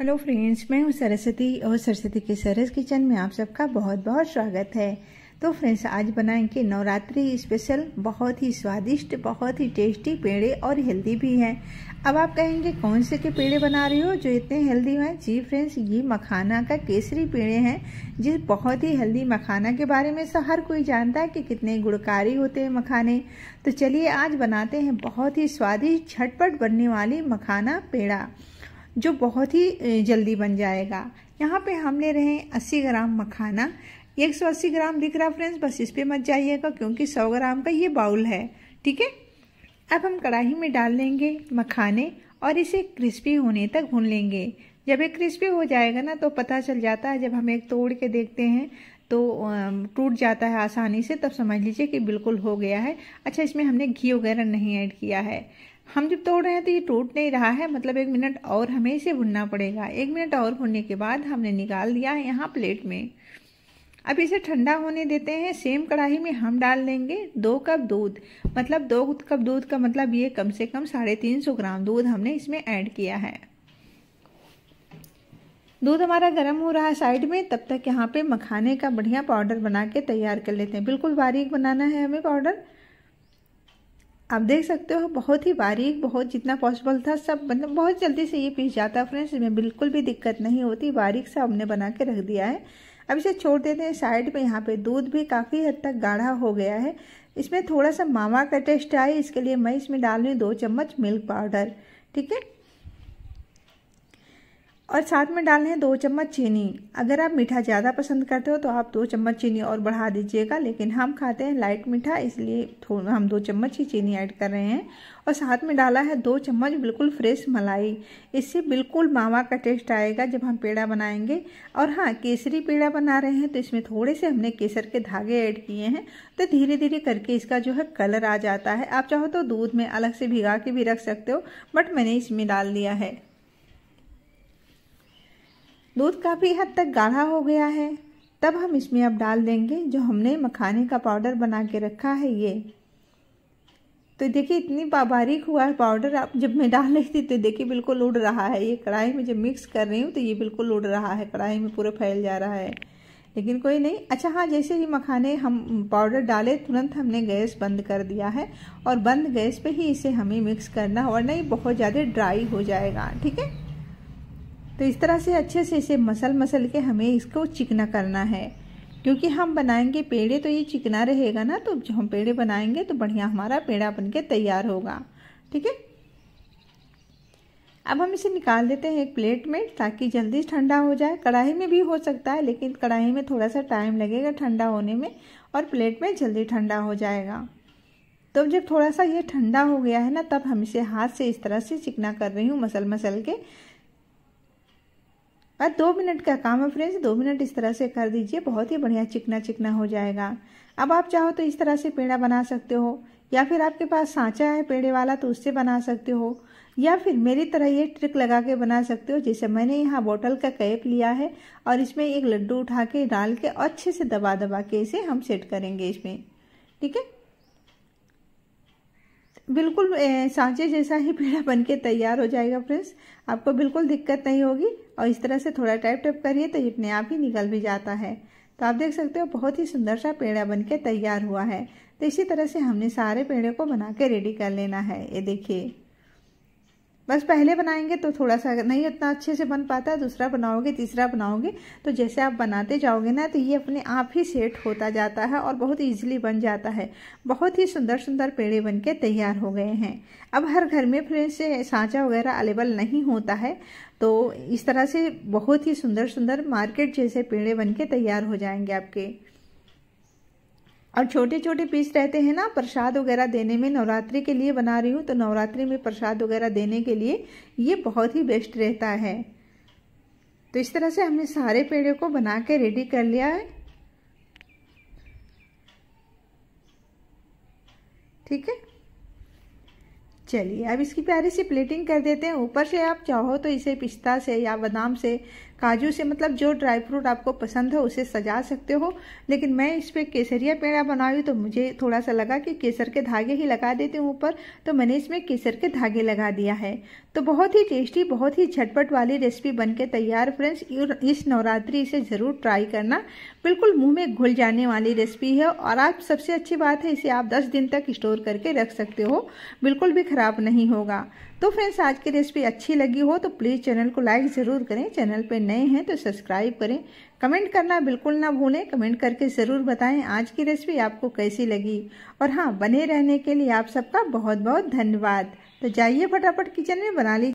hello friends मैं हूँ सरस्वती और सरस्वती के सरस किचन में आप सबका बहुत बहुत स्वागत है तो फ्रेंड्स आज बनाएंगे नवरात्रि स्पेशल बहुत ही स्वादिष्ट बहुत ही टेस्टी पेड़े और हेल्दी भी हैं अब आप कहेंगे कौन से के पेड़े बना रही हो जो इतने हेल्दी हैं जी फ्रेंड्स ये मखाना का केसरी पेड़े हैं जिस बहुत ही हेल्दी मखाना के बारे में सब हर कोई जानता है कि कितने गुड़कारी होते हैं मखाने तो चलिए आज बनाते हैं बहुत ही स्वादिष्ट झटपट बनने वाली मखाना पेड़ा जो बहुत ही जल्दी बन जाएगा यहाँ पे हम ले रहे हैं अस्सी ग्राम मखाना एक सौ अस्सी ग्राम दिख रहा फ्रेंड्स बस इस पर मत जाइएगा क्योंकि सौ ग्राम का ये बाउल है ठीक है अब हम कढ़ाई में डाल लेंगे मखाने और इसे क्रिस्पी होने तक भून लेंगे जब ये क्रिस्पी हो जाएगा ना तो पता चल जाता है जब हम एक तोड़ के देखते हैं तो टूट जाता है आसानी से तब समझ लीजिए कि बिल्कुल हो गया है अच्छा इसमें हमने घी वगैरह नहीं ऐड किया है हम जब तोड़ रहे हैं तो ये टूट नहीं रहा है मतलब एक मिनट और हमें इसे भुनना पड़ेगा एक मिनट और भुनने के बाद हमने निकाल दिया है यहाँ प्लेट में अब इसे ठंडा होने देते हैं सेम कढ़ाई में हम डाल देंगे दो कप दूध मतलब दो कप दूध का मतलब ये कम से कम साढ़े तीन सौ ग्राम दूध हमने इसमें ऐड किया है दूध हमारा गर्म हो रहा है साइड में तब तक यहाँ पे मखाने का बढ़िया पाउडर बना के तैयार कर लेते हैं बिल्कुल बारीक बनाना है हमें पाउडर आप देख सकते हो बहुत ही बारीक बहुत जितना पॉसिबल था सब मतलब बहुत जल्दी से ये पीस जाता है फ्रेंड्स इसमें बिल्कुल भी दिक्कत नहीं होती बारीक सा हमने बना के रख दिया है अब इसे छोड़ देते हैं साइड में यहाँ पे दूध भी काफ़ी हद तक गाढ़ा हो गया है इसमें थोड़ा सा मामा का टेस्ट आए इसके लिए मैं इसमें डाल रही हूँ दो चम्मच मिल्क पाउडर ठीक है और साथ में डालने हैं दो चम्मच चीनी अगर आप मीठा ज़्यादा पसंद करते हो तो आप दो चम्मच चीनी और बढ़ा दीजिएगा लेकिन हम खाते हैं लाइट मीठा इसलिए थोड़ा हम दो चम्मच ही चीनी ऐड कर रहे हैं और साथ में डाला है दो चम्मच बिल्कुल फ्रेश मलाई इससे बिल्कुल मावा का टेस्ट आएगा जब हम पेड़ा बनाएंगे और हाँ केसरी पेड़ा बना रहे हैं तो इसमें थोड़े से हमने केसर के धागे ऐड किए हैं तो धीरे धीरे करके इसका जो है कलर आ जाता है आप चाहो तो दूध में अलग से भिगा के भी रख सकते हो बट मैंने इसमें डाल दिया है दूध काफ़ी हद तक गाढ़ा हो गया है तब हम इसमें अब डाल देंगे जो हमने मखाने का पाउडर बना के रखा है ये तो देखिए इतनी बारीक हुआ है पाउडर आप जब मैं डाल रही थी तो देखिए बिल्कुल उड़ रहा है ये कढ़ाई में जब मिक्स कर रही हूँ तो ये बिल्कुल उड़ रहा है कढ़ाई में पूरा फैल जा रहा है लेकिन कोई नहीं अच्छा हाँ जैसे ही मखाने हम पाउडर डाले तुरंत हमने गैस बंद कर दिया है और बंद गैस पे ही इसे हमें मिक्स करना वरना ये बहुत ज़्यादा ड्राई हो जाएगा ठीक है तो इस तरह से अच्छे से इसे मसल मसल के हमें इसको चिकना करना है क्योंकि हम बनाएंगे पेड़े तो ये चिकना रहेगा ना तो जब हम पेड़े बनाएंगे तो बढ़िया हमारा पेड़ा बन के तैयार होगा ठीक है अब हम इसे निकाल देते हैं एक प्लेट में ताकि जल्दी ठंडा हो जाए कढ़ाई में भी हो सकता है लेकिन कढ़ाई में थोड़ा सा टाइम लगेगा ठंडा होने में और प्लेट में जल्दी ठंडा हो जाएगा तो जब थोड़ा सा ये ठंडा हो गया है ना तब हम इसे हाथ से इस तरह से चिकना कर रही हूँ मसल मसल के बस दो मिनट का काम है फ्रेंड्स दो मिनट इस तरह से कर दीजिए बहुत ही बढ़िया चिकना चिकना हो जाएगा अब आप चाहो तो इस तरह से पेड़ा बना सकते हो या फिर आपके पास सांचा है पेड़े वाला तो उससे बना सकते हो या फिर मेरी तरह ये ट्रिक लगा के बना सकते हो जैसे मैंने यहाँ बोतल का कैप लिया है और इसमें एक लड्डू उठा के डाल के अच्छे से दबा दबा के इसे हम सेट करेंगे इसमें ठीक है बिल्कुल सांचे जैसा ही पेड़ा बन के तैयार हो जाएगा फ्रेंड्स आपको बिल्कुल दिक्कत नहीं होगी और इस तरह से थोड़ा टाइप टैप करिए तो अपने आप ही निकल भी जाता है तो आप देख सकते हो बहुत ही सुंदर सा पेड़ा बन के तैयार हुआ है तो इसी तरह से हमने सारे पेड़े को बना के रेडी कर लेना है ये देखिए बस पहले बनाएंगे तो थोड़ा सा नहीं इतना अच्छे से बन पाता है दूसरा बनाओगे तीसरा बनाओगे तो जैसे आप बनाते जाओगे ना तो ये अपने आप ही सेट होता जाता है और बहुत ईजिली बन जाता है बहुत ही सुंदर सुंदर पेड़े बन के तैयार हो गए हैं अब हर घर में फ्रेंड्स सांचा वगैरह अवेलेबल नहीं होता है तो इस तरह से बहुत ही सुंदर सुंदर मार्केट जैसे पेड़े बन के तैयार हो जाएंगे आपके और छोटे छोटे पीस रहते हैं ना प्रसाद वगैरह देने में नवरात्रि के लिए बना रही हूँ तो नवरात्रि में प्रसाद वगैरह देने के लिए ये बहुत ही बेस्ट रहता है तो इस तरह से हमने सारे पेड़ों को बना के रेडी कर लिया है ठीक है चलिए अब इसकी प्यारी सी प्लेटिंग कर देते हैं ऊपर से आप चाहो तो इसे पिस्ता से या बादाम से काजू से मतलब जो ड्राई फ्रूट आपको पसंद हो उसे सजा सकते हो लेकिन मैं इस पर केसरिया पेड़ा बनाई तो मुझे थोड़ा सा लगा कि केसर के धागे ही लगा देते हूँ ऊपर तो मैंने इसमें केसर के धागे लगा दिया है तो बहुत ही टेस्टी बहुत ही झटपट वाली रेसिपी बन के तैयार फ्रेंड्स इस नवरात्रि इसे ज़रूर ट्राई करना बिल्कुल मुंह में घुल जाने वाली रेसिपी है और आप सबसे अच्छी बात है इसे आप दस दिन तक स्टोर करके रख सकते हो बिल्कुल भी ख़राब नहीं होगा तो फ्रेंड्स आज की रेसिपी अच्छी लगी हो तो प्लीज़ चैनल को लाइक ज़रूर करें चैनल पर नए हैं तो सब्सक्राइब करें कमेंट करना बिल्कुल ना भूलें कमेंट करके ज़रूर बताएं आज की रेसिपी आपको कैसी लगी और हाँ बने रहने के लिए आप सबका बहुत बहुत धन्यवाद तो जाइए फटाफट किचन में बना लीजिए